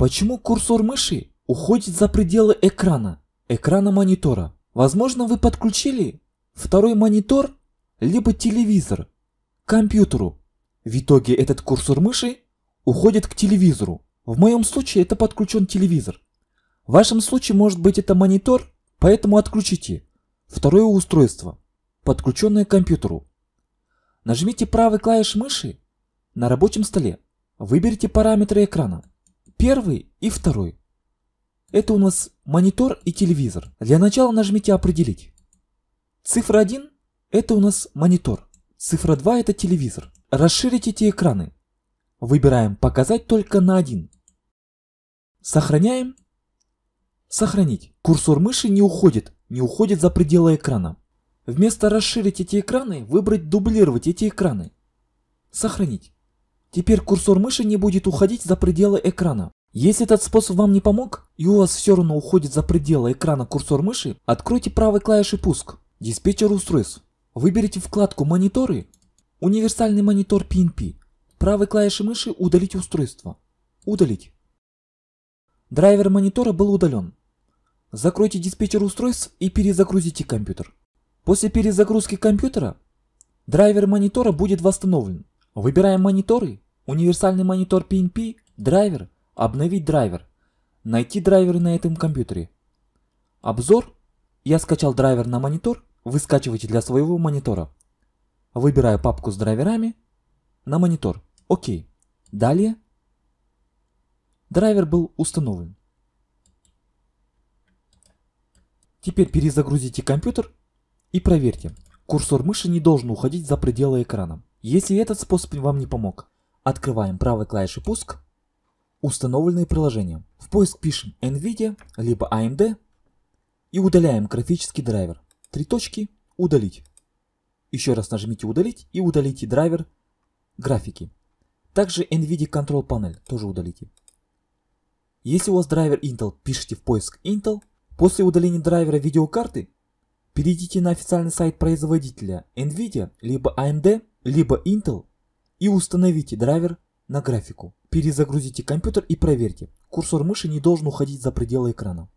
Почему курсор мыши уходит за пределы экрана, экрана монитора? Возможно, вы подключили второй монитор, либо телевизор, к компьютеру. В итоге этот курсор мыши уходит к телевизору. В моем случае это подключен телевизор. В вашем случае может быть это монитор, поэтому отключите. Второе устройство, подключенное к компьютеру. Нажмите правой клавиш мыши на рабочем столе. Выберите параметры экрана. Первый и второй. Это у нас монитор и телевизор. Для начала нажмите «Определить». Цифра 1 – это у нас монитор. Цифра 2 – это телевизор. Расширить эти экраны. Выбираем «Показать только на один». Сохраняем. Сохранить. Курсор мыши не уходит, не уходит за пределы экрана. Вместо «Расширить эти экраны» выбрать «Дублировать эти экраны». Сохранить. Теперь курсор мыши не будет уходить за пределы экрана. Если этот способ вам не помог, и у вас все равно уходит за пределы экрана курсор мыши, откройте правой клавишей «Пуск» диспетчер устройств. Выберите вкладку «Мониторы», универсальный монитор PNP. Правой клавишей мыши удалить устройство. Удалить. Драйвер монитора был удален. Закройте диспетчер устройств и перезагрузите компьютер. После перезагрузки компьютера драйвер монитора будет восстановлен. Выбираем мониторы, универсальный монитор PNP, драйвер – Обновить драйвер. Найти драйвер на этом компьютере. Обзор. Я скачал драйвер на монитор. Вы скачиваете для своего монитора. Выбираю папку с драйверами. На монитор. Окей. Далее. Драйвер был установлен. Теперь перезагрузите компьютер и проверьте. Курсор мыши не должен уходить за пределы экрана. Если этот способ вам не помог, открываем правой клавишей пуск установленные приложения. В поиск пишем NVIDIA, либо AMD и удаляем графический драйвер. Три точки, удалить. Еще раз нажмите удалить и удалите драйвер графики. Также NVIDIA Control Panel тоже удалите. Если у вас драйвер Intel, пишите в поиск Intel. После удаления драйвера видеокарты, перейдите на официальный сайт производителя NVIDIA, либо AMD, либо Intel и установите драйвер на графику. Перезагрузите компьютер и проверьте. Курсор мыши не должен уходить за пределы экрана.